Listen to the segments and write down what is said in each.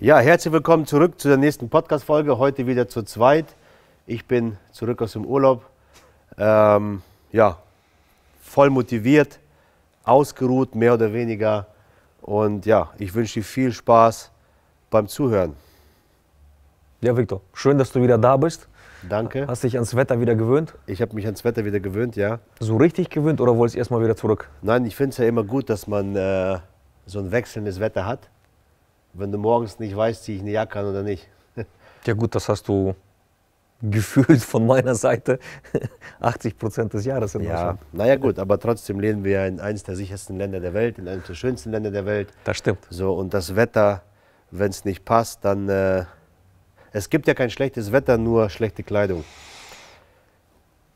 Ja, herzlich willkommen zurück zu der nächsten Podcast-Folge. Heute wieder zu zweit. Ich bin zurück aus dem Urlaub. Ähm, ja, voll motiviert, ausgeruht, mehr oder weniger. Und ja, ich wünsche dir viel Spaß beim Zuhören. Ja, Victor, schön, dass du wieder da bist. Danke. Hast dich ans Wetter wieder gewöhnt? Ich habe mich ans Wetter wieder gewöhnt, ja. So richtig gewöhnt oder wolltest du erstmal wieder zurück? Nein, ich finde es ja immer gut, dass man äh, so ein wechselndes Wetter hat wenn du morgens nicht weißt, ziehe ich eine Jacke an oder nicht. Ja gut, das hast du gefühlt von meiner Seite 80 Prozent des Jahres in ja. Deutschland. Naja gut, aber trotzdem leben wir in eines der sichersten Länder der Welt, in einem der schönsten Länder der Welt. Das stimmt. So, und das Wetter, wenn es nicht passt, dann... Äh, es gibt ja kein schlechtes Wetter, nur schlechte Kleidung.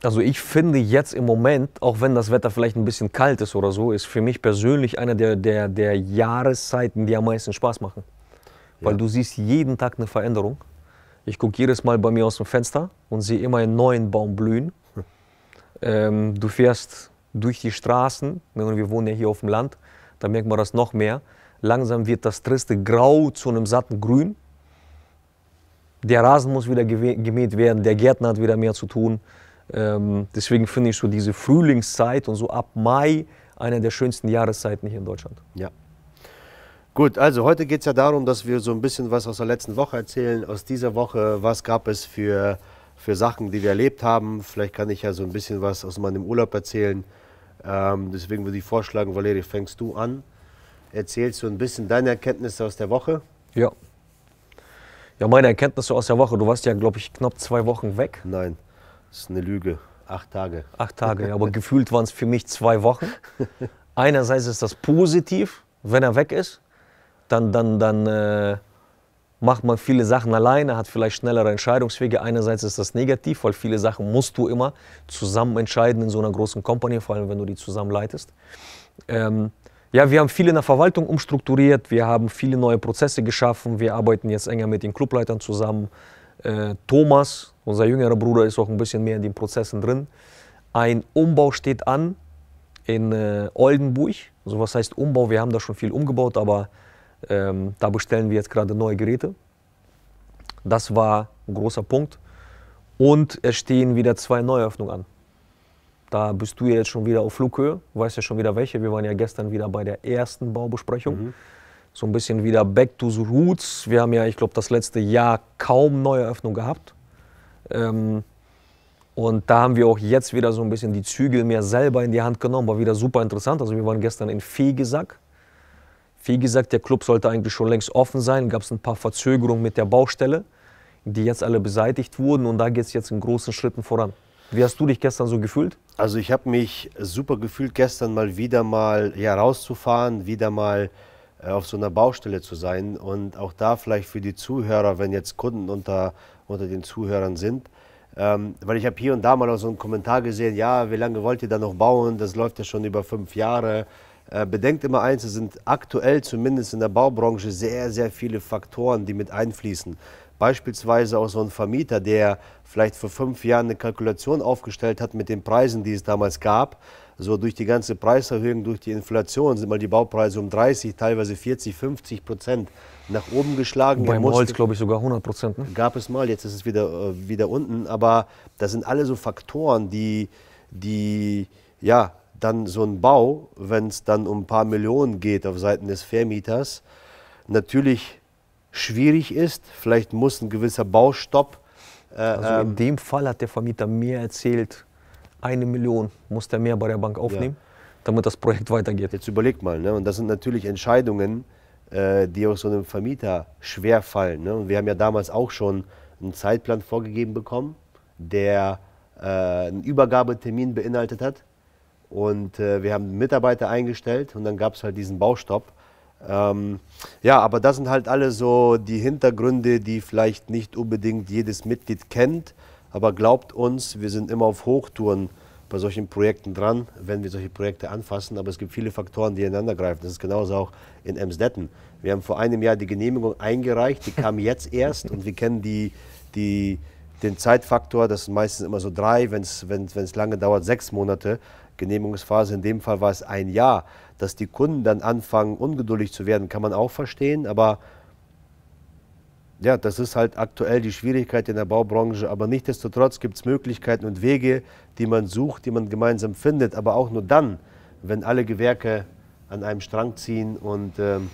Also ich finde jetzt im Moment, auch wenn das Wetter vielleicht ein bisschen kalt ist oder so, ist für mich persönlich einer der, der, der Jahreszeiten, die am meisten Spaß machen weil ja. du siehst jeden Tag eine Veränderung. Ich gucke jedes Mal bei mir aus dem Fenster und sehe immer einen neuen Baum blühen. Ähm, du fährst durch die Straßen, wir wohnen ja hier auf dem Land, da merkt man das noch mehr. Langsam wird das triste Grau zu einem satten Grün. Der Rasen muss wieder gemäht werden, der Gärtner hat wieder mehr zu tun. Ähm, deswegen finde ich so diese Frühlingszeit und so ab Mai eine der schönsten Jahreszeiten hier in Deutschland. Ja, Gut, also heute geht es ja darum, dass wir so ein bisschen was aus der letzten Woche erzählen, aus dieser Woche, was gab es für, für Sachen, die wir erlebt haben. Vielleicht kann ich ja so ein bisschen was aus meinem Urlaub erzählen. Ähm, deswegen würde ich vorschlagen, Valerie, fängst du an, erzählst du ein bisschen deine Erkenntnisse aus der Woche. Ja. Ja, meine Erkenntnisse aus der Woche. Du warst ja, glaube ich, knapp zwei Wochen weg. Nein, das ist eine Lüge. Acht Tage. Acht Tage, aber gefühlt waren es für mich zwei Wochen. Einerseits ist das positiv, wenn er weg ist, dann, dann, dann äh, macht man viele Sachen alleine, hat vielleicht schnellere Entscheidungswege. Einerseits ist das negativ, weil viele Sachen musst du immer zusammen entscheiden in so einer großen Company, vor allem wenn du die zusammen leitest. Ähm, ja, wir haben viel in der Verwaltung umstrukturiert, wir haben viele neue Prozesse geschaffen, wir arbeiten jetzt enger mit den Clubleitern zusammen. Äh, Thomas, unser jüngerer Bruder, ist auch ein bisschen mehr in den Prozessen drin. Ein Umbau steht an in äh, Oldenburg. So also was heißt Umbau? Wir haben da schon viel umgebaut, aber ähm, da bestellen wir jetzt gerade neue Geräte. Das war ein großer Punkt. Und es stehen wieder zwei Neueröffnungen an. Da bist du ja jetzt schon wieder auf Flughöhe, weißt ja schon wieder welche. Wir waren ja gestern wieder bei der ersten Baubesprechung. Mhm. So ein bisschen wieder back to the roots. Wir haben ja, ich glaube, das letzte Jahr kaum Neueröffnung gehabt. Ähm, und da haben wir auch jetzt wieder so ein bisschen die Zügel mehr selber in die Hand genommen. War wieder super interessant. Also wir waren gestern in Fegesack. Wie gesagt, der Club sollte eigentlich schon längst offen sein. Gab es ein paar Verzögerungen mit der Baustelle, die jetzt alle beseitigt wurden. Und da geht es jetzt in großen Schritten voran. Wie hast du dich gestern so gefühlt? Also ich habe mich super gefühlt, gestern mal wieder mal ja, rauszufahren, wieder mal äh, auf so einer Baustelle zu sein. Und auch da vielleicht für die Zuhörer, wenn jetzt Kunden unter, unter den Zuhörern sind, ähm, weil ich habe hier und da mal auch so einen Kommentar gesehen, ja, wie lange wollt ihr da noch bauen? Das läuft ja schon über fünf Jahre. Äh, bedenkt immer eins, es sind aktuell zumindest in der Baubranche sehr, sehr viele Faktoren, die mit einfließen. Beispielsweise auch so ein Vermieter, der vielleicht vor fünf Jahren eine Kalkulation aufgestellt hat mit den Preisen, die es damals gab. So durch die ganze Preiserhöhung, durch die Inflation sind mal die Baupreise um 30, teilweise 40, 50 Prozent nach oben geschlagen. Beim musste, Holz glaube ich sogar 100 Prozent. Ne? Gab es mal, jetzt ist es wieder, äh, wieder unten. Aber das sind alle so Faktoren, die, die ja, dann so ein Bau, wenn es dann um ein paar Millionen geht auf Seiten des Vermieters, natürlich schwierig ist. Vielleicht muss ein gewisser Baustopp. Äh, also in ähm, dem Fall hat der Vermieter mir erzählt, eine Million muss der mehr bei der Bank aufnehmen, ja. damit das Projekt weitergeht. Jetzt überleg mal, ne? und das sind natürlich Entscheidungen, äh, die auch so einem Vermieter schwer fallen. Ne? Und wir haben ja damals auch schon einen Zeitplan vorgegeben bekommen, der äh, einen Übergabetermin beinhaltet hat. Und äh, wir haben Mitarbeiter eingestellt und dann gab es halt diesen Baustopp. Ähm, ja, aber das sind halt alle so die Hintergründe, die vielleicht nicht unbedingt jedes Mitglied kennt. Aber glaubt uns, wir sind immer auf Hochtouren bei solchen Projekten dran, wenn wir solche Projekte anfassen. Aber es gibt viele Faktoren, die ineinander greifen. Das ist genauso auch in Emsdetten. Wir haben vor einem Jahr die Genehmigung eingereicht, die kam jetzt erst und wir kennen die, die, den Zeitfaktor, das sind meistens immer so drei, wenn es lange dauert, sechs Monate. Genehmigungsphase, in dem Fall war es ein Jahr, dass die Kunden dann anfangen, ungeduldig zu werden, kann man auch verstehen, aber ja, das ist halt aktuell die Schwierigkeit in der Baubranche. Aber nichtsdestotrotz gibt es Möglichkeiten und Wege, die man sucht, die man gemeinsam findet. Aber auch nur dann, wenn alle Gewerke an einem Strang ziehen. Und, ähm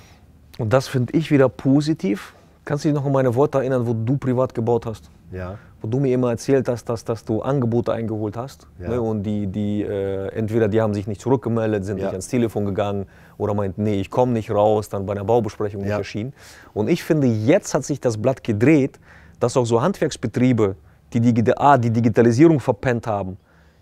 und das finde ich wieder positiv. Kannst du dich noch an meine Worte erinnern, wo du privat gebaut hast? Ja wo du mir immer erzählt hast, dass, dass du Angebote eingeholt hast. Ja. Ne? Und die, die äh, entweder die haben sich nicht zurückgemeldet, sind ja. nicht ans Telefon gegangen oder meinten, nee, ich komme nicht raus, dann bei einer Baubesprechung ja. erschienen. Und ich finde, jetzt hat sich das Blatt gedreht, dass auch so Handwerksbetriebe, die die, A, die Digitalisierung verpennt haben,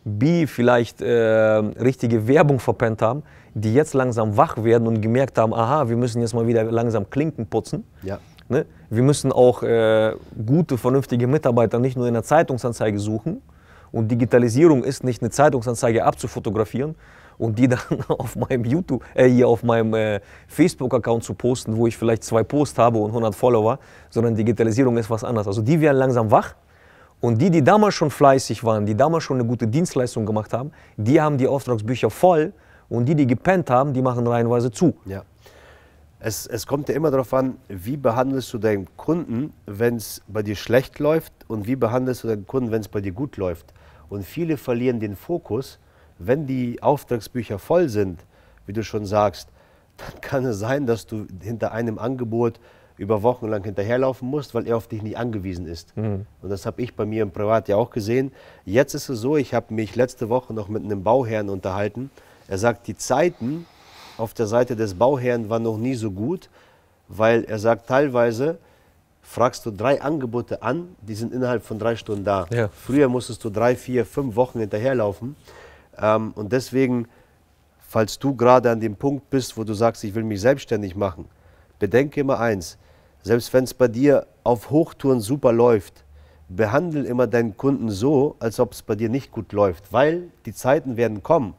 B, vielleicht äh, richtige Werbung verpennt haben, die jetzt langsam wach werden und gemerkt haben, aha, wir müssen jetzt mal wieder langsam Klinken putzen. Ja Ne? Wir müssen auch äh, gute, vernünftige Mitarbeiter nicht nur in der Zeitungsanzeige suchen. Und Digitalisierung ist nicht eine Zeitungsanzeige abzufotografieren und die dann auf meinem YouTube, äh, hier auf meinem äh, Facebook-Account zu posten, wo ich vielleicht zwei Posts habe und 100 Follower, sondern Digitalisierung ist was anderes. Also die werden langsam wach und die, die damals schon fleißig waren, die damals schon eine gute Dienstleistung gemacht haben, die haben die Auftragsbücher voll und die, die gepennt haben, die machen reihenweise zu. Ja es, es kommt ja immer darauf an, wie behandelst du deinen Kunden, wenn es bei dir schlecht läuft und wie behandelst du deinen Kunden, wenn es bei dir gut läuft. Und viele verlieren den Fokus, wenn die Auftragsbücher voll sind, wie du schon sagst, dann kann es sein, dass du hinter einem Angebot über Wochen lang hinterherlaufen musst, weil er auf dich nicht angewiesen ist. Mhm. Und das habe ich bei mir im Privat ja auch gesehen. Jetzt ist es so, ich habe mich letzte Woche noch mit einem Bauherrn unterhalten. Er sagt, die Zeiten, auf der Seite des Bauherrn war noch nie so gut, weil er sagt, teilweise fragst du drei Angebote an, die sind innerhalb von drei Stunden da. Ja. Früher musstest du drei, vier, fünf Wochen hinterherlaufen. Ähm, und deswegen, falls du gerade an dem Punkt bist, wo du sagst, ich will mich selbstständig machen, bedenke immer eins, selbst wenn es bei dir auf Hochtouren super läuft, behandle immer deinen Kunden so, als ob es bei dir nicht gut läuft, weil die Zeiten werden kommen.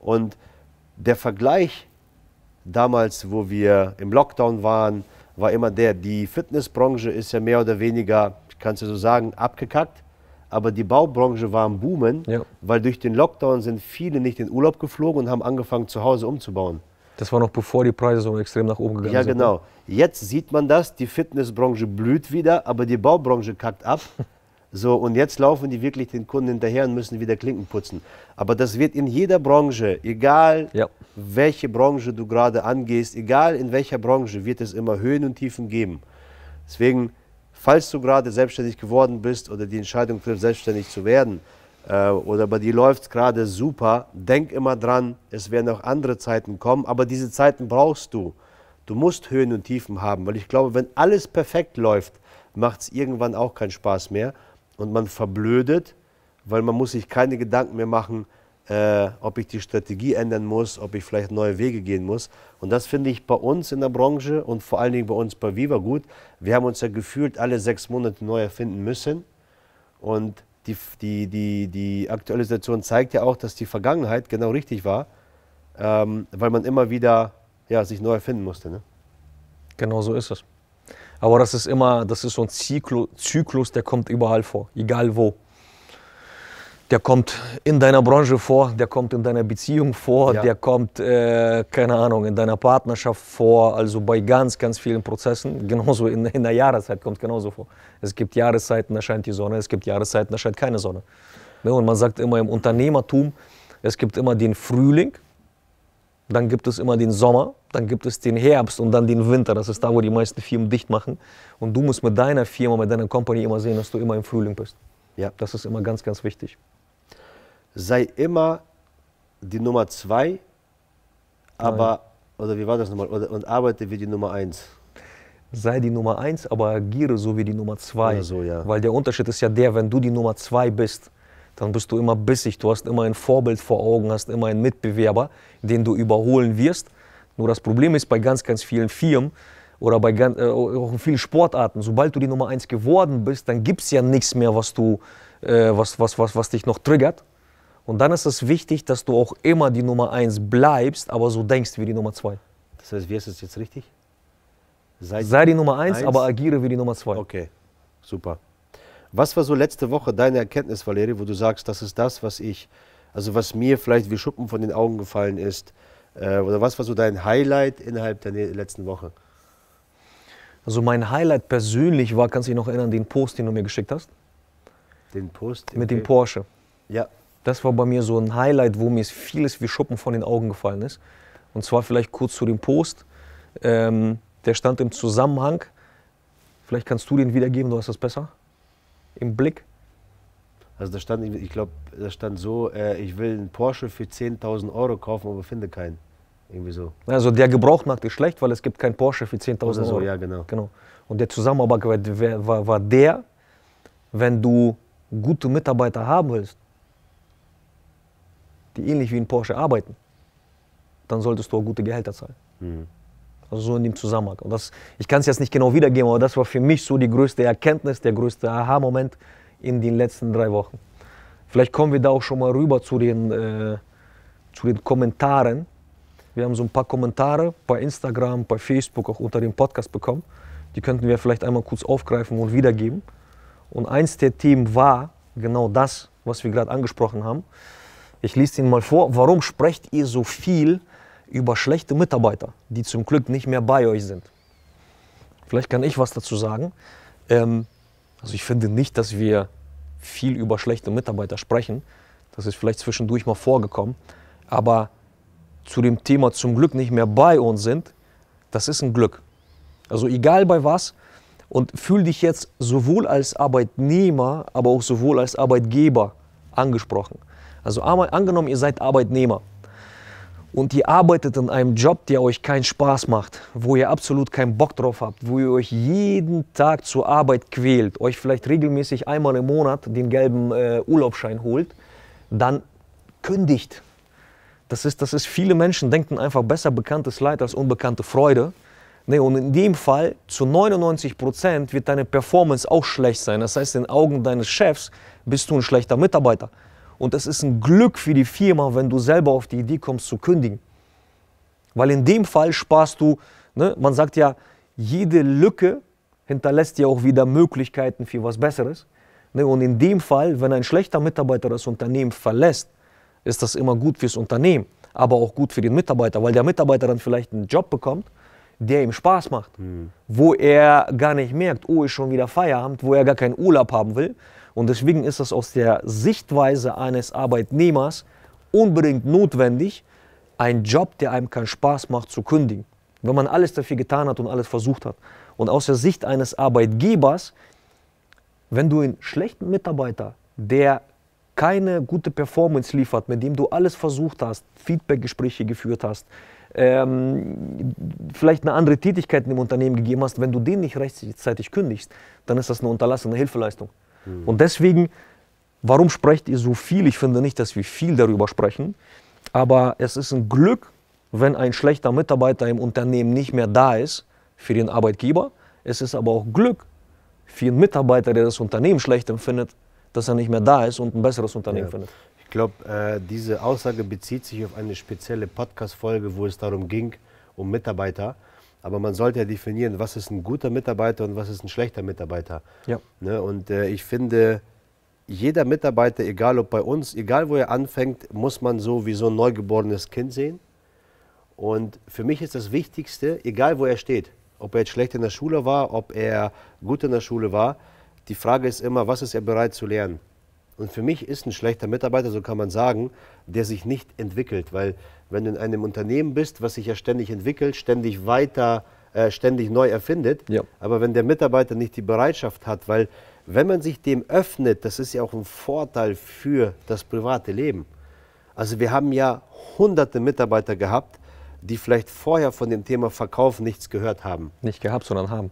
Und der Vergleich damals, wo wir im Lockdown waren, war immer der, die Fitnessbranche ist ja mehr oder weniger, ich kann es ja so sagen, abgekackt. Aber die Baubranche war am Boomen, ja. weil durch den Lockdown sind viele nicht in Urlaub geflogen und haben angefangen, zu Hause umzubauen. Das war noch bevor die Preise so extrem nach oben gegangen sind. Ja, ne? genau. Jetzt sieht man das, die Fitnessbranche blüht wieder, aber die Baubranche kackt ab. So, und jetzt laufen die wirklich den Kunden hinterher und müssen wieder Klinken putzen. Aber das wird in jeder Branche, egal ja. welche Branche du gerade angehst, egal in welcher Branche, wird es immer Höhen und Tiefen geben. Deswegen, falls du gerade selbstständig geworden bist oder die Entscheidung trifft, selbstständig zu werden, äh, oder bei dir läuft es gerade super, denk immer dran, es werden auch andere Zeiten kommen, aber diese Zeiten brauchst du. Du musst Höhen und Tiefen haben, weil ich glaube, wenn alles perfekt läuft, macht es irgendwann auch keinen Spaß mehr und man verblödet, weil man muss sich keine Gedanken mehr machen, äh, ob ich die Strategie ändern muss, ob ich vielleicht neue Wege gehen muss. Und das finde ich bei uns in der Branche und vor allen Dingen bei uns bei Viva gut. Wir haben uns ja gefühlt alle sechs Monate neu erfinden müssen. Und die, die, die, die aktuelle Situation zeigt ja auch, dass die Vergangenheit genau richtig war, ähm, weil man immer wieder ja, sich neu erfinden musste. Ne? Genau so ist es. Aber das ist immer, das ist so ein Zyklus, der kommt überall vor, egal wo. Der kommt in deiner Branche vor, der kommt in deiner Beziehung vor, ja. der kommt, äh, keine Ahnung, in deiner Partnerschaft vor, also bei ganz, ganz vielen Prozessen. Genauso in, in der Jahreszeit kommt es genauso vor. Es gibt Jahreszeiten, da scheint die Sonne, es gibt Jahreszeiten, da scheint keine Sonne. Ne? Und man sagt immer im Unternehmertum, es gibt immer den Frühling, dann gibt es immer den Sommer dann gibt es den Herbst und dann den Winter. Das ist da, wo die meisten Firmen dicht machen. Und du musst mit deiner Firma, mit deiner Company immer sehen, dass du immer im Frühling bist. Ja. Das ist immer ganz, ganz wichtig. Sei immer die Nummer zwei, aber, Nein. oder wie war das nochmal, und arbeite wie die Nummer eins. Sei die Nummer eins, aber agiere so wie die Nummer zwei. So, ja. Weil der Unterschied ist ja der, wenn du die Nummer zwei bist, dann bist du immer bissig, du hast immer ein Vorbild vor Augen, hast immer einen Mitbewerber, den du überholen wirst nur das Problem ist bei ganz, ganz vielen Firmen oder bei ganz, äh, auch in vielen Sportarten, sobald du die Nummer 1 geworden bist, dann gibt es ja nichts mehr, was, du, äh, was, was, was, was dich noch triggert. Und dann ist es wichtig, dass du auch immer die Nummer 1 bleibst, aber so denkst wie die Nummer 2. Das heißt, wie ist es jetzt richtig? Sei, Sei die Nummer 1, aber agiere wie die Nummer 2. Okay, super. Was war so letzte Woche deine Erkenntnis, Valerie, wo du sagst, das ist das, was ich, also was mir vielleicht wie Schuppen von den Augen gefallen ist, äh, oder was war so dein Highlight innerhalb der ne-, letzten Woche? Also mein Highlight persönlich war, kannst du dich noch erinnern, den Post, den du mir geschickt hast? Den Post? Mit dem Porsche. Ja. Das war bei mir so ein Highlight, wo mir vieles wie Schuppen von den Augen gefallen ist. Und zwar vielleicht kurz zu dem Post. Ähm, der stand im Zusammenhang. Vielleicht kannst du den wiedergeben, du hast das besser im Blick. Also da stand, ich glaube, da stand so, äh, ich will einen Porsche für 10.000 Euro kaufen, aber finde keinen. Irgendwie so. Also der Gebrauchtmarkt ist schlecht, weil es gibt keinen Porsche für 10.000 Euro. so, ja, genau. genau. Und der Zusammenarbeit war, war, war der, wenn du gute Mitarbeiter haben willst, die ähnlich wie ein Porsche arbeiten, dann solltest du auch gute Gehälter zahlen. Mhm. Also so in dem Zusammenhang. Und das, ich kann es jetzt nicht genau wiedergeben, aber das war für mich so die größte Erkenntnis, der größte Aha-Moment, in den letzten drei Wochen. Vielleicht kommen wir da auch schon mal rüber zu den, äh, zu den Kommentaren. Wir haben so ein paar Kommentare bei Instagram, bei Facebook, auch unter dem Podcast bekommen. Die könnten wir vielleicht einmal kurz aufgreifen und wiedergeben. Und eins der Themen war genau das, was wir gerade angesprochen haben. Ich lese Ihnen mal vor. Warum sprecht ihr so viel über schlechte Mitarbeiter, die zum Glück nicht mehr bei euch sind? Vielleicht kann ich was dazu sagen. Ähm, also ich finde nicht, dass wir viel über schlechte Mitarbeiter sprechen. Das ist vielleicht zwischendurch mal vorgekommen. Aber zu dem Thema zum Glück nicht mehr bei uns sind, das ist ein Glück. Also egal bei was. Und fühl dich jetzt sowohl als Arbeitnehmer, aber auch sowohl als Arbeitgeber angesprochen. Also angenommen, ihr seid Arbeitnehmer und ihr arbeitet in einem Job, der euch keinen Spaß macht, wo ihr absolut keinen Bock drauf habt, wo ihr euch jeden Tag zur Arbeit quält, euch vielleicht regelmäßig einmal im Monat den gelben äh, Urlaubschein holt, dann kündigt. Das ist, das ist, viele Menschen denken einfach besser bekanntes Leid als unbekannte Freude. Nee, und in dem Fall zu 99% Prozent wird deine Performance auch schlecht sein. Das heißt, in Augen deines Chefs bist du ein schlechter Mitarbeiter. Und das ist ein Glück für die Firma, wenn du selber auf die Idee kommst zu kündigen. Weil in dem Fall sparst du, ne, man sagt ja, jede Lücke hinterlässt ja auch wieder Möglichkeiten für was Besseres. Ne, und in dem Fall, wenn ein schlechter Mitarbeiter das Unternehmen verlässt, ist das immer gut fürs Unternehmen, aber auch gut für den Mitarbeiter, weil der Mitarbeiter dann vielleicht einen Job bekommt, der ihm Spaß macht, mhm. wo er gar nicht merkt, oh, ist schon wieder Feierabend, wo er gar keinen Urlaub haben will, und deswegen ist es aus der Sichtweise eines Arbeitnehmers unbedingt notwendig, einen Job, der einem keinen Spaß macht, zu kündigen. Wenn man alles dafür getan hat und alles versucht hat. Und aus der Sicht eines Arbeitgebers, wenn du einen schlechten Mitarbeiter, der keine gute Performance liefert, mit dem du alles versucht hast, Feedbackgespräche geführt hast, ähm, vielleicht eine andere Tätigkeit im Unternehmen gegeben hast, wenn du den nicht rechtzeitig kündigst, dann ist das eine unterlassene Hilfeleistung. Mhm. Und deswegen, warum sprecht ihr so viel? Ich finde nicht, dass wir viel darüber sprechen, aber es ist ein Glück, wenn ein schlechter Mitarbeiter im Unternehmen nicht mehr da ist für den Arbeitgeber. Es ist aber auch Glück für einen Mitarbeiter, der das Unternehmen schlecht empfindet, dass er nicht mehr da ist und ein besseres Unternehmen ja. findet. Ich glaube, äh, diese Aussage bezieht sich auf eine spezielle Podcast-Folge, wo es darum ging, um Mitarbeiter. Aber man sollte ja definieren, was ist ein guter Mitarbeiter und was ist ein schlechter Mitarbeiter. Ja. Ne? Und äh, ich finde, jeder Mitarbeiter, egal ob bei uns, egal wo er anfängt, muss man so wie so ein neugeborenes Kind sehen. Und für mich ist das Wichtigste, egal wo er steht, ob er jetzt schlecht in der Schule war, ob er gut in der Schule war, die Frage ist immer, was ist er bereit zu lernen? Und für mich ist ein schlechter Mitarbeiter, so kann man sagen, der sich nicht entwickelt. Weil wenn du in einem Unternehmen bist, was sich ja ständig entwickelt, ständig weiter, äh, ständig neu erfindet, ja. aber wenn der Mitarbeiter nicht die Bereitschaft hat, weil wenn man sich dem öffnet, das ist ja auch ein Vorteil für das private Leben. Also wir haben ja hunderte Mitarbeiter gehabt, die vielleicht vorher von dem Thema Verkauf nichts gehört haben. Nicht gehabt, sondern haben.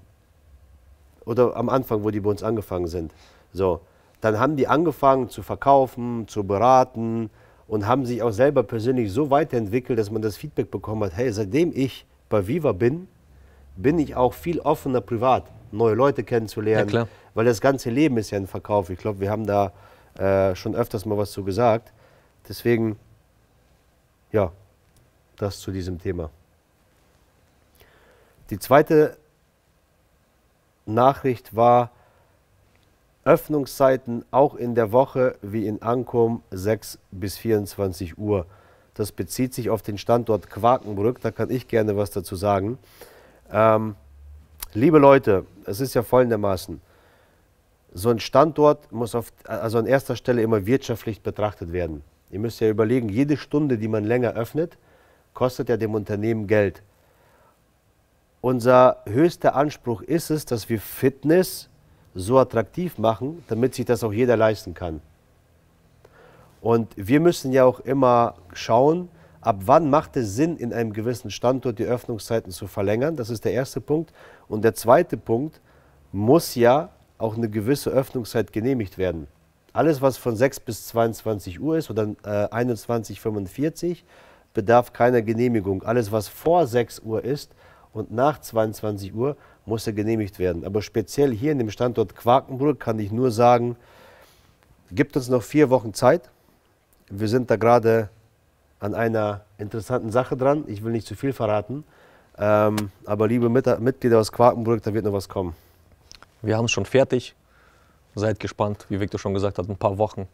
Oder am Anfang, wo die bei uns angefangen sind. So. Dann haben die angefangen zu verkaufen, zu beraten und haben sich auch selber persönlich so weiterentwickelt, dass man das Feedback bekommen hat, hey, seitdem ich bei Viva bin, bin ich auch viel offener privat, neue Leute kennenzulernen, ja, weil das ganze Leben ist ja ein Verkauf. Ich glaube, wir haben da äh, schon öfters mal was zu gesagt. Deswegen, ja, das zu diesem Thema. Die zweite Nachricht war, Öffnungszeiten auch in der Woche wie in Ankum 6 bis 24 Uhr. Das bezieht sich auf den Standort Quakenbrück, da kann ich gerne was dazu sagen. Ähm, liebe Leute, es ist ja folgendermaßen, so ein Standort muss auf, also an erster Stelle immer wirtschaftlich betrachtet werden. Ihr müsst ja überlegen, jede Stunde, die man länger öffnet, kostet ja dem Unternehmen Geld. Unser höchster Anspruch ist es, dass wir Fitness, so attraktiv machen, damit sich das auch jeder leisten kann. Und wir müssen ja auch immer schauen, ab wann macht es Sinn, in einem gewissen Standort die Öffnungszeiten zu verlängern. Das ist der erste Punkt. Und der zweite Punkt, muss ja auch eine gewisse Öffnungszeit genehmigt werden. Alles, was von 6 bis 22 Uhr ist oder äh, 21.45 bedarf keiner Genehmigung. Alles, was vor 6 Uhr ist und nach 22 Uhr, muss er genehmigt werden. Aber speziell hier in dem Standort Quakenbrück kann ich nur sagen, gibt uns noch vier Wochen Zeit. Wir sind da gerade an einer interessanten Sache dran. Ich will nicht zu viel verraten. Ähm, aber liebe Mit Mitglieder aus Quakenbrück, da wird noch was kommen. Wir haben es schon fertig. Seid gespannt, wie Victor schon gesagt hat, ein paar Wochen.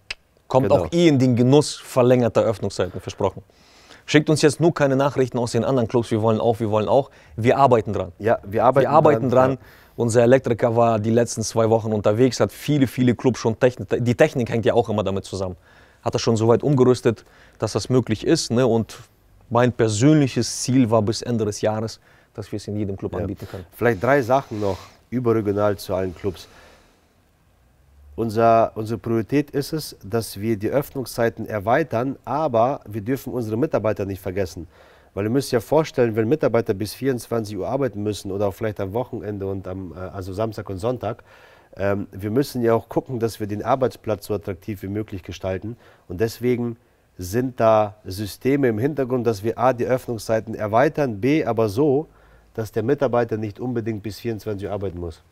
Kommt genau. auch ihr in den Genuss verlängerter Öffnungszeiten, versprochen. Schickt uns jetzt nur keine Nachrichten aus den anderen Clubs, wir wollen auch, wir wollen auch. Wir arbeiten dran. Ja, wir arbeiten, wir arbeiten dran. dran. Unser Elektriker war die letzten zwei Wochen unterwegs, hat viele, viele Clubs schon Technik. Die Technik hängt ja auch immer damit zusammen. Hat er schon so weit umgerüstet, dass das möglich ist. Ne? Und mein persönliches Ziel war bis Ende des Jahres, dass wir es in jedem Club ja. anbieten können. Vielleicht drei Sachen noch überregional zu allen Clubs. Unser, unsere Priorität ist es, dass wir die Öffnungszeiten erweitern, aber wir dürfen unsere Mitarbeiter nicht vergessen. Weil ihr müsst ja vorstellen, wenn Mitarbeiter bis 24 Uhr arbeiten müssen oder auch vielleicht am Wochenende und am, äh, also Samstag und Sonntag, ähm, wir müssen ja auch gucken, dass wir den Arbeitsplatz so attraktiv wie möglich gestalten. Und deswegen sind da Systeme im Hintergrund, dass wir A, die Öffnungszeiten erweitern, B, aber so, dass der Mitarbeiter nicht unbedingt bis 24 Uhr arbeiten muss.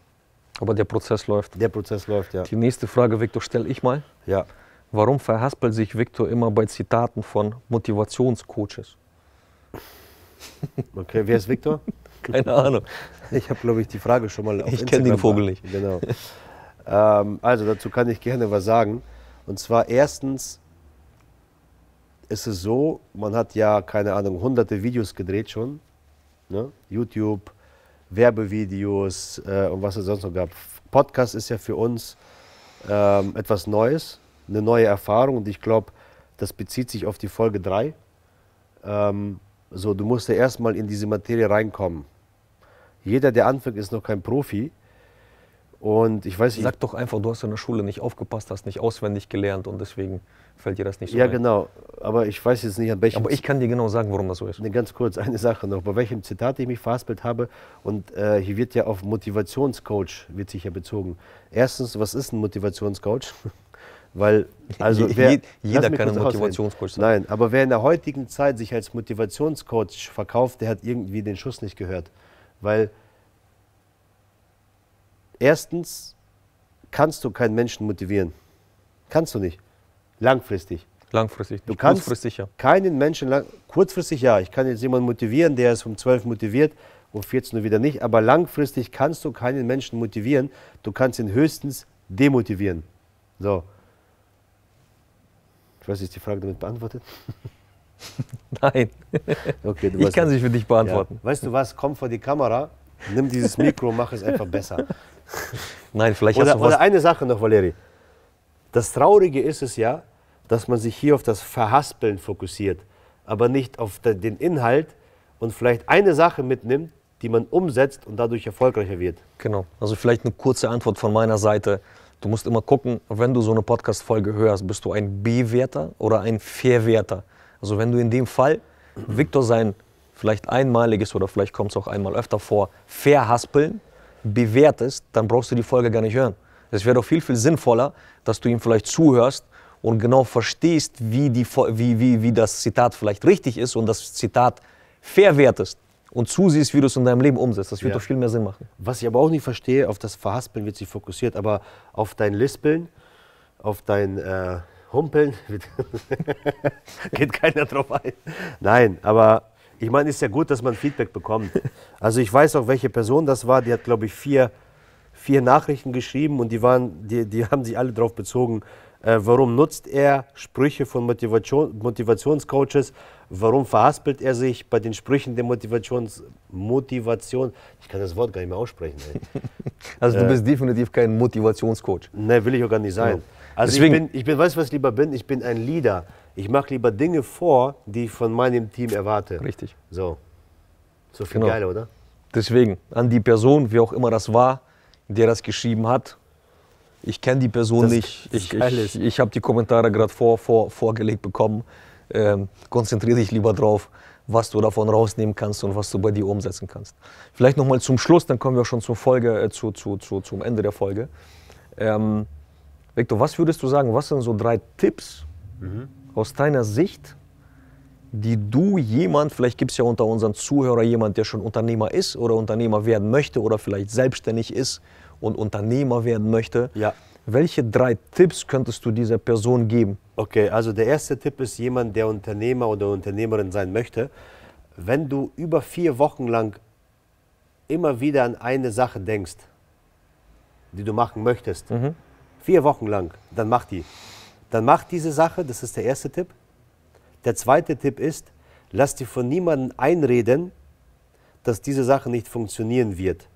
Aber der Prozess läuft. Der Prozess läuft, ja. Die nächste Frage, Viktor, stelle ich mal. Ja. Warum verhaspelt sich Viktor immer bei Zitaten von Motivationscoaches? Okay, wer ist Viktor? Keine Ahnung. Ich habe, glaube ich, die Frage schon mal auf Ich kenne den Vogel nicht. Genau. ähm, also dazu kann ich gerne was sagen. Und zwar erstens ist es so, man hat ja, keine Ahnung, hunderte Videos gedreht schon. Ne? YouTube, Werbevideos äh, und was es sonst noch gab. Podcast ist ja für uns ähm, etwas Neues, eine neue Erfahrung und ich glaube, das bezieht sich auf die Folge 3. Ähm, so, du musst ja erstmal in diese Materie reinkommen. Jeder, der anfängt, ist noch kein Profi und ich weiß nicht. Sag doch einfach, du hast in der Schule nicht aufgepasst, hast nicht auswendig gelernt und deswegen fällt dir das nicht so Ja, ein. genau. Aber ich weiß jetzt nicht, an welchem. Aber ich kann dir genau sagen, warum das so ist. Ne, ganz kurz, eine Sache noch. Bei welchem Zitat ich mich verhaspelt habe. Und äh, hier wird ja auf Motivationscoach wird sich ja bezogen. Erstens, was ist ein Motivationscoach? Weil, also wer, Je, jeder kann ein Motivationscoach sein. Nein, aber wer in der heutigen Zeit sich als Motivationscoach verkauft, der hat irgendwie den Schuss nicht gehört. Weil Erstens kannst du keinen Menschen motivieren. Kannst du nicht. Langfristig. Langfristig. Du kannst kurzfristig, ja. keinen Menschen, lang, kurzfristig ja, ich kann jetzt jemanden motivieren, der ist um 12 motiviert, um 14 Uhr wieder nicht, aber langfristig kannst du keinen Menschen motivieren, du kannst ihn höchstens demotivieren. So. Ich weiß, nicht, ist die Frage damit beantwortet? Nein. Okay, ich kann sie für dich beantworten. Ja. Weißt du was, komm vor die Kamera Nimm dieses Mikro, mach es einfach besser. Nein, vielleicht oder, hast du was. Oder eine Sache noch, Valeri. Das Traurige ist es ja, dass man sich hier auf das Verhaspeln fokussiert, aber nicht auf den Inhalt und vielleicht eine Sache mitnimmt, die man umsetzt und dadurch erfolgreicher wird. Genau. Also vielleicht eine kurze Antwort von meiner Seite. Du musst immer gucken, wenn du so eine Podcast-Folge hörst, bist du ein B-Werter oder ein Verwerter. Also wenn du in dem Fall Viktor sein vielleicht einmaliges oder vielleicht kommt es auch einmal öfter vor, verhaspeln, bewertest, dann brauchst du die Folge gar nicht hören. Es wäre doch viel, viel sinnvoller, dass du ihm vielleicht zuhörst und genau verstehst, wie, die, wie, wie, wie das Zitat vielleicht richtig ist und das Zitat verwertest und zusiehst, wie du es in deinem Leben umsetzt. Das würde ja. doch viel mehr Sinn machen. Was ich aber auch nicht verstehe, auf das Verhaspeln wird sich fokussiert, aber auf dein Lispeln, auf dein äh, Humpeln geht keiner drauf ein. Nein, aber ich meine, es ist ja gut, dass man Feedback bekommt. Also ich weiß auch, welche Person das war. Die hat, glaube ich, vier, vier Nachrichten geschrieben und die, waren, die, die haben sich alle darauf bezogen, äh, warum nutzt er Sprüche von Motivation, Motivationscoaches, warum verhaspelt er sich bei den Sprüchen der Motivations, Motivation. Ich kann das Wort gar nicht mehr aussprechen. Ey. Also du äh, bist definitiv kein Motivationscoach. Nein, will ich auch gar nicht sein. Also Deswegen. ich bin, ich bin, weißt du, was ich lieber bin? Ich bin ein Leader. Ich mache lieber Dinge vor, die ich von meinem Team erwarte. Richtig. So. So viel genau. geiler, oder? Deswegen, an die Person, wie auch immer das war, der das geschrieben hat. Ich kenne die Person das nicht. Ich, ich, ich habe die Kommentare gerade vor, vor, vorgelegt bekommen. Ähm, konzentriere dich lieber drauf, was du davon rausnehmen kannst und was du bei dir umsetzen kannst. Vielleicht nochmal zum Schluss, dann kommen wir schon zur Folge, äh, zu, zu, zu, zum Ende der Folge. Ähm, Victor, was würdest du sagen, was sind so drei Tipps, mhm aus deiner Sicht, die du jemand, vielleicht gibt es ja unter unseren Zuhörern jemand, der schon Unternehmer ist oder Unternehmer werden möchte oder vielleicht selbstständig ist und Unternehmer werden möchte. Ja. Welche drei Tipps könntest du dieser Person geben? Okay, also der erste Tipp ist jemand, der Unternehmer oder Unternehmerin sein möchte. Wenn du über vier Wochen lang immer wieder an eine Sache denkst, die du machen möchtest, mhm. vier Wochen lang, dann mach die dann mach diese Sache, das ist der erste Tipp. Der zweite Tipp ist, lass dir von niemandem einreden, dass diese Sache nicht funktionieren wird.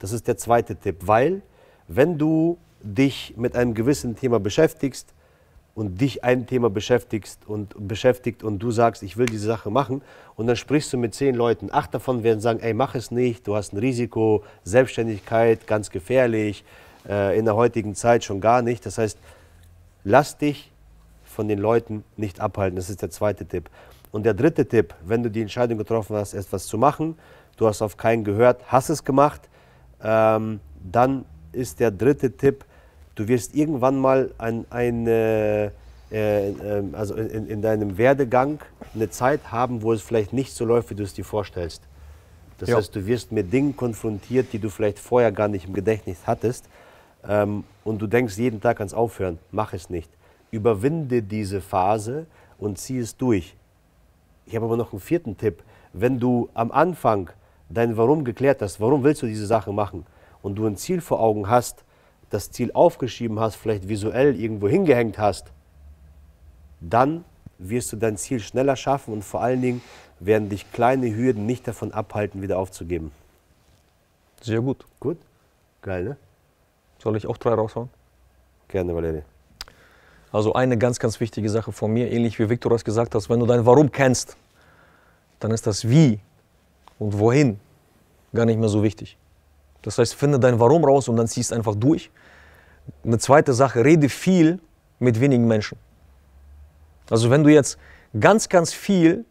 Das ist der zweite Tipp, weil wenn du dich mit einem gewissen Thema beschäftigst und dich ein Thema beschäftigst und beschäftigt und du sagst, ich will diese Sache machen und dann sprichst du mit zehn Leuten, acht davon werden sagen, ey, mach es nicht, du hast ein Risiko, Selbstständigkeit, ganz gefährlich, äh, in der heutigen Zeit schon gar nicht. Das heißt, lass dich von den Leuten nicht abhalten. Das ist der zweite Tipp. Und der dritte Tipp, wenn du die Entscheidung getroffen hast, etwas zu machen, du hast auf keinen gehört, hast es gemacht, ähm, dann ist der dritte Tipp, du wirst irgendwann mal ein, ein, äh, äh, also in, in, deinem Werdegang eine Zeit haben, wo es vielleicht nicht so läuft, wie du es dir vorstellst. Das ja. heißt, du wirst mit Dingen konfrontiert, die du vielleicht vorher gar nicht im Gedächtnis hattest. Ähm, und du denkst jeden Tag ans Aufhören, mach es nicht. Überwinde diese Phase und zieh es durch. Ich habe aber noch einen vierten Tipp. Wenn du am Anfang dein Warum geklärt hast, warum willst du diese Sache machen und du ein Ziel vor Augen hast, das Ziel aufgeschrieben hast, vielleicht visuell irgendwo hingehängt hast, dann wirst du dein Ziel schneller schaffen und vor allen Dingen werden dich kleine Hürden nicht davon abhalten, wieder aufzugeben. Sehr gut. Gut? Geil, ne? Soll ich auch drei raushauen? Gerne, Valerie. Also eine ganz, ganz wichtige Sache von mir, ähnlich wie Viktor das gesagt hat, wenn du dein Warum kennst, dann ist das Wie und Wohin gar nicht mehr so wichtig. Das heißt, finde dein Warum raus und dann ziehst du einfach durch. Eine zweite Sache, rede viel mit wenigen Menschen. Also wenn du jetzt ganz, ganz viel,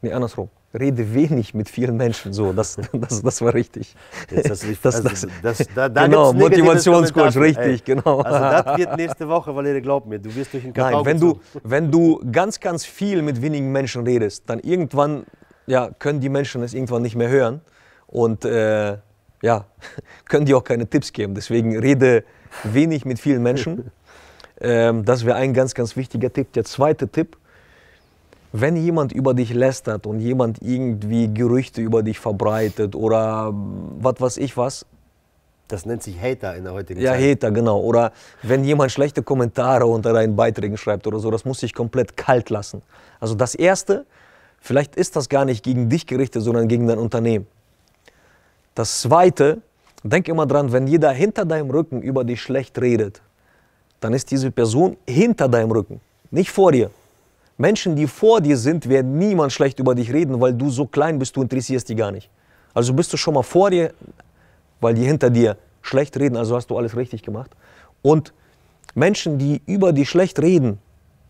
nee, andersrum rede wenig mit vielen Menschen. So, das, das, das war richtig. Also das, das, das, genau, Motivationscoach, richtig, genau. Also das wird nächste Woche, Valerie, glaub mir, du wirst durch den Kakao Nein, wenn du, wenn du ganz, ganz viel mit wenigen Menschen redest, dann irgendwann ja, können die Menschen es irgendwann nicht mehr hören und äh, ja, können dir auch keine Tipps geben. Deswegen rede wenig mit vielen Menschen. ähm, das wäre ein ganz, ganz wichtiger Tipp. Der zweite Tipp, wenn jemand über dich lästert und jemand irgendwie Gerüchte über dich verbreitet oder was weiß ich was. Das nennt sich Hater in der heutigen ja, Zeit. Ja, Hater, genau. Oder wenn jemand schlechte Kommentare unter deinen Beiträgen schreibt oder so, das muss ich komplett kalt lassen. Also das Erste, vielleicht ist das gar nicht gegen dich gerichtet, sondern gegen dein Unternehmen. Das Zweite, denk immer dran, wenn jeder hinter deinem Rücken über dich schlecht redet, dann ist diese Person hinter deinem Rücken, nicht vor dir. Menschen, die vor dir sind, werden niemand schlecht über dich reden, weil du so klein bist, du interessierst die gar nicht. Also bist du schon mal vor dir, weil die hinter dir schlecht reden, also hast du alles richtig gemacht. Und Menschen, die über dich schlecht reden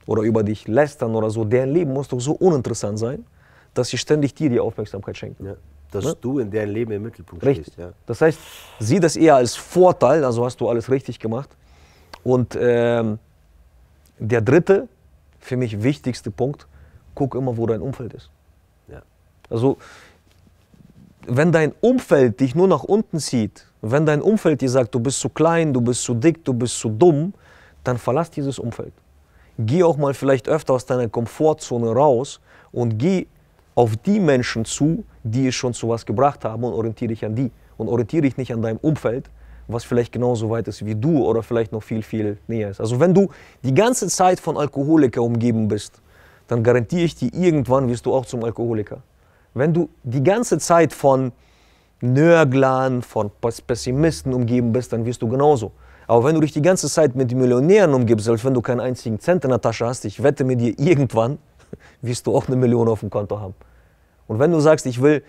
oder über dich lästern oder so, deren Leben muss doch so uninteressant sein, dass sie ständig dir die Aufmerksamkeit schenken. Ja, dass ne? du in deren Leben im Mittelpunkt richtig. stehst. Ja. Das heißt, sieh das eher als Vorteil, also hast du alles richtig gemacht. Und ähm, der dritte, für mich wichtigste Punkt, guck immer, wo dein Umfeld ist. Ja. Also, wenn dein Umfeld dich nur nach unten zieht, wenn dein Umfeld dir sagt, du bist zu klein, du bist zu dick, du bist zu dumm, dann verlass dieses Umfeld. Geh auch mal vielleicht öfter aus deiner Komfortzone raus und geh auf die Menschen zu, die es schon zu was gebracht haben und orientiere dich an die. Und orientiere dich nicht an deinem Umfeld, was vielleicht genauso weit ist wie du oder vielleicht noch viel, viel näher ist. Also wenn du die ganze Zeit von Alkoholiker umgeben bist, dann garantiere ich dir, irgendwann wirst du auch zum Alkoholiker. Wenn du die ganze Zeit von Nörglern, von Pessimisten umgeben bist, dann wirst du genauso. Aber wenn du dich die ganze Zeit mit Millionären umgibst, selbst wenn du keinen einzigen Cent in der Tasche hast, ich wette mit dir, irgendwann wirst du auch eine Million auf dem Konto haben. Und wenn du sagst, ich will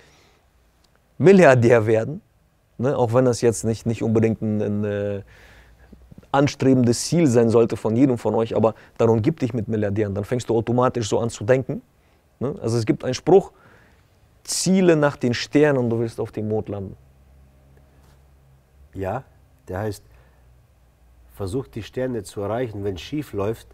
Milliardär werden, Ne? Auch wenn das jetzt nicht, nicht unbedingt ein, ein äh, anstrebendes Ziel sein sollte von jedem von euch, aber darum gib dich mit Milliardären, dann fängst du automatisch so an zu denken. Ne? Also es gibt einen Spruch, Ziele nach den Sternen und du wirst auf dem Mond landen. Ja, der heißt, versuch die Sterne zu erreichen, wenn es schief läuft,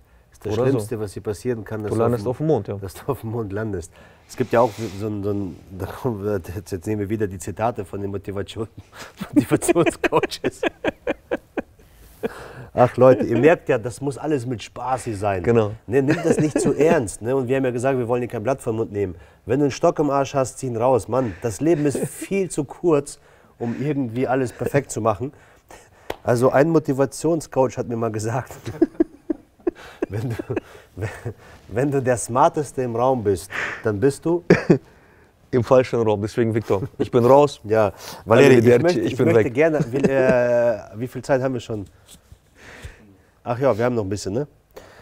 das Oder Schlimmste, so. was dir passieren kann, dass du landest auf, auf dem Mond, ja. dass du auf dem Mond landest. Es gibt ja auch so ein, so ein jetzt nehmen wir wieder die Zitate von den Motivation, Motivationscoaches. Ach Leute, ihr merkt ja, das muss alles mit Spaß hier sein. Genau. Ne, nimmt das nicht zu ernst. Ne? Und wir haben ja gesagt, wir wollen dir kein Blatt vom Mund nehmen. Wenn du einen Stock im Arsch hast, zieh ihn raus. Mann, das Leben ist viel zu kurz, um irgendwie alles perfekt zu machen. Also ein Motivationscoach hat mir mal gesagt, wenn du, wenn du der Smarteste im Raum bist, dann bist du im falschen Raum. Deswegen, Viktor, ich bin raus. Ja, Valeri, also, ich, möchte, ich, ich bin möchte weg. gerne. Wie, äh, wie, viel Zeit haben wir schon? Ach ja, wir haben noch ein bisschen, ne?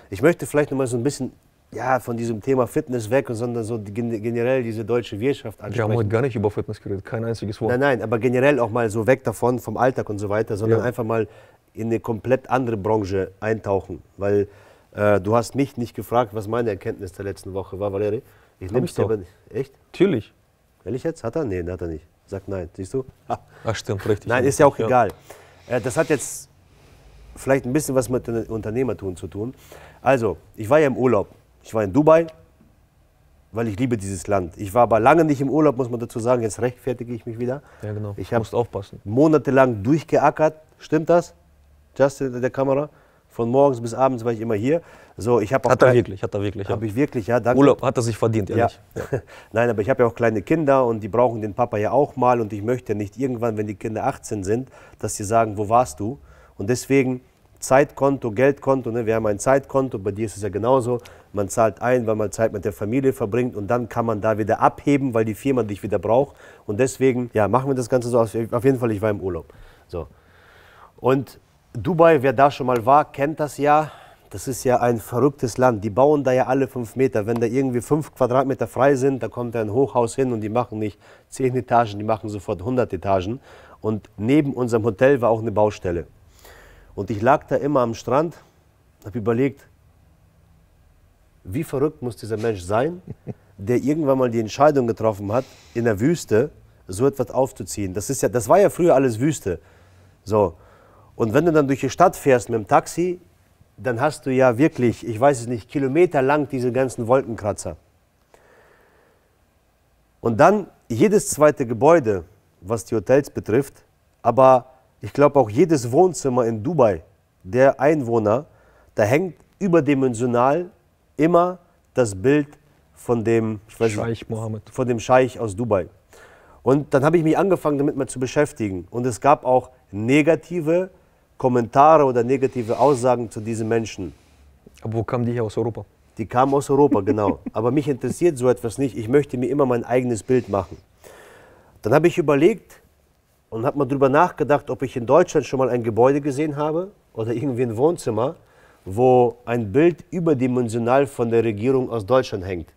Ich möchte vielleicht noch mal so ein bisschen ja, von diesem Thema Fitness weg, sondern so generell diese deutsche Wirtschaft ansprechen. Wir haben heute gar nicht über Fitness geredet, kein einziges Wort. Nein, nein, aber generell auch mal so weg davon, vom Alltag und so weiter, sondern ja. einfach mal in eine komplett andere Branche eintauchen. Weil äh, du hast mich nicht gefragt, was meine Erkenntnis der letzten Woche war, Valeri. Ich nehme es aber nicht. Echt? Natürlich. Ehrlich jetzt? Hat er? Nein, hat er nicht. Sagt nein. Siehst du? Ha. Ach stimmt, richtig. Nein, ist ja auch ja. egal. Äh, das hat jetzt vielleicht ein bisschen was mit Unternehmertum zu tun. Also, ich war ja im Urlaub. Ich war in Dubai, weil ich liebe dieses Land. Ich war aber lange nicht im Urlaub, muss man dazu sagen. Jetzt rechtfertige ich mich wieder. Ja, genau. Ich habe monatelang durchgeackert. Stimmt das, Justin, der Kamera? Von morgens bis abends war ich immer hier. So, ich habe hat er wirklich, hat er wirklich. Habe ja. ich wirklich, ja. Danke. Urlaub hat er sich verdient, ehrlich. Ja. Nein, aber ich habe ja auch kleine Kinder und die brauchen den Papa ja auch mal und ich möchte nicht irgendwann, wenn die Kinder 18 sind, dass sie sagen, wo warst du? Und deswegen Zeitkonto, Geldkonto, ne? wir haben ein Zeitkonto, bei dir ist es ja genauso. Man zahlt ein, weil man Zeit mit der Familie verbringt und dann kann man da wieder abheben, weil die Firma dich wieder braucht. Und deswegen, ja, machen wir das Ganze so aus. Auf jeden Fall, ich war im Urlaub. So. Und Dubai, wer da schon mal war, kennt das ja. Das ist ja ein verrücktes Land. Die bauen da ja alle fünf Meter. Wenn da irgendwie fünf Quadratmeter frei sind, da kommt da ein Hochhaus hin und die machen nicht zehn Etagen, die machen sofort 100 Etagen. Und neben unserem Hotel war auch eine Baustelle. Und ich lag da immer am Strand, habe überlegt, wie verrückt muss dieser Mensch sein, der irgendwann mal die Entscheidung getroffen hat, in der Wüste so etwas aufzuziehen. Das, ist ja, das war ja früher alles Wüste. So. Und wenn du dann durch die Stadt fährst mit dem Taxi, dann hast du ja wirklich, ich weiß es nicht, kilometerlang diese ganzen Wolkenkratzer. Und dann jedes zweite Gebäude, was die Hotels betrifft, aber ich glaube auch jedes Wohnzimmer in Dubai, der Einwohner, da hängt überdimensional immer das Bild von dem, ich weiß Scheich nicht, von dem Scheich aus Dubai. Und dann habe ich mich angefangen, damit mal zu beschäftigen. Und es gab auch negative Kommentare oder negative Aussagen zu diesen Menschen. Aber wo kamen die hier aus Europa? Die kamen aus Europa, genau. Aber mich interessiert so etwas nicht. Ich möchte mir immer mein eigenes Bild machen. Dann habe ich überlegt und habe mal darüber nachgedacht, ob ich in Deutschland schon mal ein Gebäude gesehen habe oder irgendwie ein Wohnzimmer, wo ein Bild überdimensional von der Regierung aus Deutschland hängt.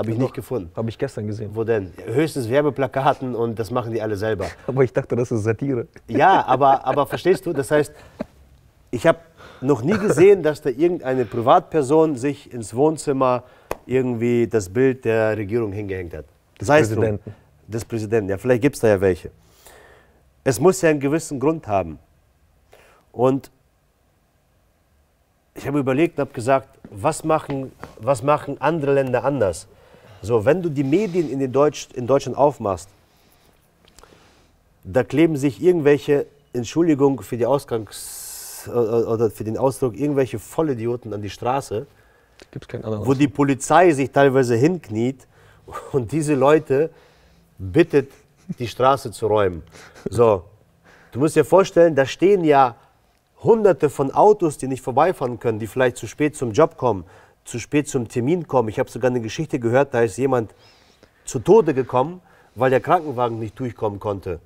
Habe ich nicht gefunden. Habe ich gestern gesehen. Wo denn? Höchstens Werbeplakaten und das machen die alle selber. Aber ich dachte, das ist Satire. Ja, aber, aber verstehst du? Das heißt, ich habe noch nie gesehen, dass da irgendeine Privatperson sich ins Wohnzimmer irgendwie das Bild der Regierung hingehängt hat. Des Sei Präsidenten. Drum, des Präsidenten, ja, vielleicht gibt es da ja welche. Es muss ja einen gewissen Grund haben. Und ich habe überlegt und habe gesagt, was machen, was machen andere Länder anders? So, wenn du die Medien in, den Deutsch, in Deutschland aufmachst, da kleben sich irgendwelche, Entschuldigung für die Ausgangs- äh, oder für den Ausdruck, irgendwelche Vollidioten an die Straße, Gibt's keinen anderen wo die Polizei sich teilweise hinkniet und diese Leute bittet, die Straße zu räumen. So, du musst dir vorstellen, da stehen ja hunderte von Autos, die nicht vorbeifahren können, die vielleicht zu spät zum Job kommen zu spät zum Termin kommen. Ich habe sogar eine Geschichte gehört, da ist jemand zu Tode gekommen, weil der Krankenwagen nicht durchkommen konnte.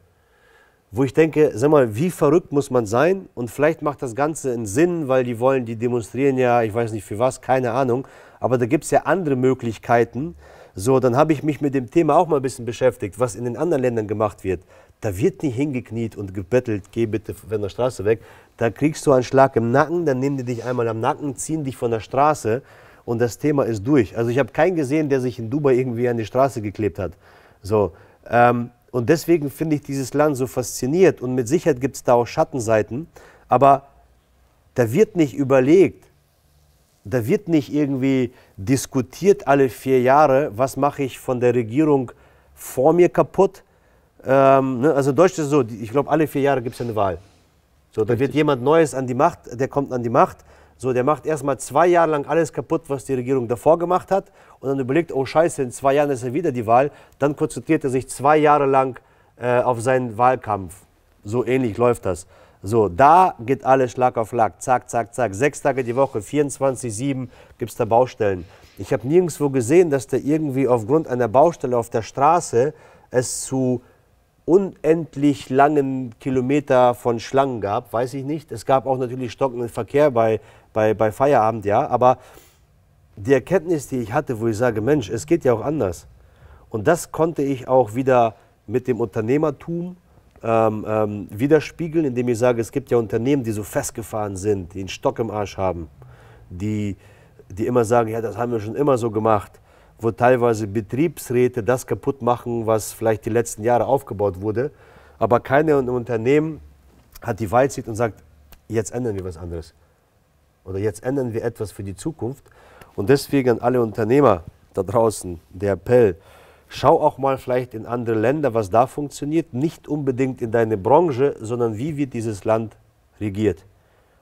Wo ich denke, sag mal, wie verrückt muss man sein? Und vielleicht macht das Ganze einen Sinn, weil die wollen, die demonstrieren ja, ich weiß nicht für was, keine Ahnung. Aber da gibt es ja andere Möglichkeiten. So, dann habe ich mich mit dem Thema auch mal ein bisschen beschäftigt, was in den anderen Ländern gemacht wird. Da wird nicht hingekniet und gebettelt, geh bitte von der Straße weg. Da kriegst du einen Schlag im Nacken, dann nehmen die dich einmal am Nacken, ziehen dich von der Straße und das Thema ist durch. Also ich habe keinen gesehen, der sich in Dubai irgendwie an die Straße geklebt hat. So, ähm, und deswegen finde ich dieses Land so fasziniert und mit Sicherheit gibt es da auch Schattenseiten, aber da wird nicht überlegt, da wird nicht irgendwie diskutiert alle vier Jahre, was mache ich von der Regierung vor mir kaputt. Ähm, ne? Also in Deutschland ist es so, ich glaube, alle vier Jahre gibt es eine Wahl. So, da wird jemand Neues an die Macht, der kommt an die Macht so, der macht erstmal zwei Jahre lang alles kaputt, was die Regierung davor gemacht hat und dann überlegt, oh scheiße, in zwei Jahren ist er wieder die Wahl. Dann konzentriert er sich zwei Jahre lang äh, auf seinen Wahlkampf. So ähnlich läuft das. So, da geht alles Schlag auf Schlag. Zack, zack, zack. Sechs Tage die Woche, 24-7 gibt es da Baustellen. Ich habe nirgendwo gesehen, dass der irgendwie aufgrund einer Baustelle auf der Straße es zu unendlich langen Kilometer von Schlangen gab, weiß ich nicht. Es gab auch natürlich stockenden Verkehr bei, bei, bei Feierabend, ja. Aber die Erkenntnis, die ich hatte, wo ich sage, Mensch, es geht ja auch anders. Und das konnte ich auch wieder mit dem Unternehmertum ähm, ähm, widerspiegeln, indem ich sage, es gibt ja Unternehmen, die so festgefahren sind, die einen Stock im Arsch haben, die, die immer sagen, ja, das haben wir schon immer so gemacht wo teilweise Betriebsräte das kaputt machen, was vielleicht die letzten Jahre aufgebaut wurde. Aber keine Unternehmen hat die Weitsicht und sagt, jetzt ändern wir was anderes. Oder jetzt ändern wir etwas für die Zukunft. Und deswegen an alle Unternehmer da draußen der Appell, schau auch mal vielleicht in andere Länder, was da funktioniert. Nicht unbedingt in deine Branche, sondern wie wird dieses Land regiert.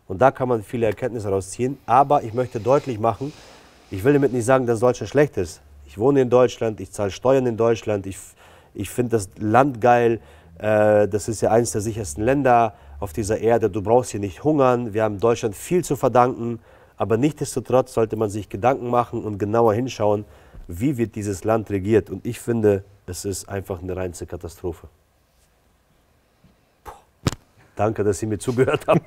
Und da kann man viele Erkenntnisse rausziehen. Aber ich möchte deutlich machen, ich will damit nicht sagen, dass Deutschland schlecht ist. Ich wohne in Deutschland, ich zahle Steuern in Deutschland, ich, ich finde das Land geil. Äh, das ist ja eines der sichersten Länder auf dieser Erde. Du brauchst hier nicht hungern. Wir haben Deutschland viel zu verdanken. Aber nichtsdestotrotz sollte man sich Gedanken machen und genauer hinschauen, wie wird dieses Land regiert. Und ich finde, es ist einfach eine reinste Katastrophe. Danke, dass Sie mir zugehört haben.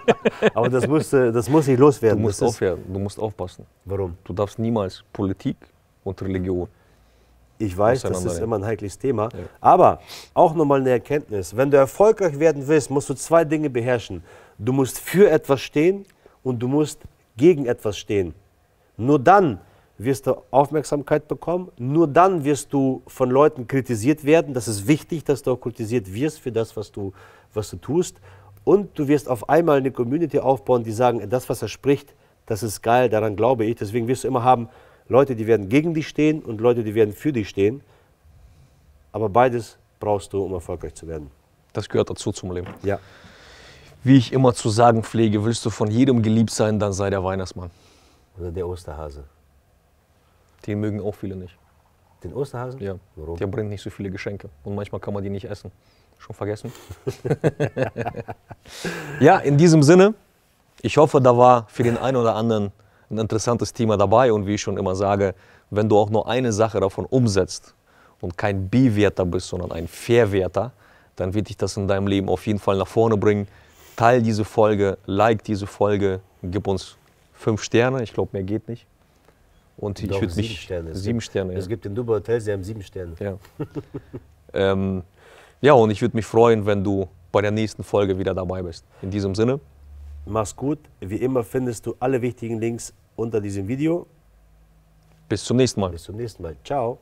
Aber das, musste, das muss ich loswerden. Du musst, aufhören. du musst aufpassen. Warum? Du darfst niemals Politik und Religion. Ich weiß, das ist immer ein heikles Thema. Ja. Aber auch nochmal eine Erkenntnis. Wenn du erfolgreich werden willst, musst du zwei Dinge beherrschen. Du musst für etwas stehen und du musst gegen etwas stehen. Nur dann wirst du Aufmerksamkeit bekommen. Nur dann wirst du von Leuten kritisiert werden. Das ist wichtig, dass du auch kritisiert wirst für das, was du, was du tust. Und du wirst auf einmal eine Community aufbauen, die sagen, das, was er spricht, das ist geil, daran glaube ich. Deswegen wirst du immer haben Leute, die werden gegen dich stehen und Leute, die werden für dich stehen. Aber beides brauchst du, um erfolgreich zu werden. Das gehört dazu zum Leben. Ja. Wie ich immer zu sagen pflege, willst du von jedem geliebt sein, dann sei der Weihnachtsmann. Oder der Osterhase. Den mögen auch viele nicht. Den Osterhasen? Ja. Warum? Der bringt nicht so viele Geschenke. Und manchmal kann man die nicht essen. Schon vergessen? ja, in diesem Sinne, ich hoffe, da war für den einen oder anderen ein interessantes Thema dabei. Und wie ich schon immer sage, wenn du auch nur eine Sache davon umsetzt und kein B-Werter bist, sondern ein fair dann wird dich das in deinem Leben auf jeden Fall nach vorne bringen. Teil diese Folge, like diese Folge, gib uns fünf Sterne. Ich glaube, mehr geht nicht. Und, ich würde sieben mich Sterne. sieben gibt, Sterne. Ja. Es gibt in Dubai Hotels, sie haben sieben Sterne. Ja, ähm, ja und ich würde mich freuen, wenn du bei der nächsten Folge wieder dabei bist. In diesem Sinne. Mach's gut. Wie immer findest du alle wichtigen Links unter diesem Video. Bis zum nächsten Mal. Bis zum nächsten Mal. Ciao.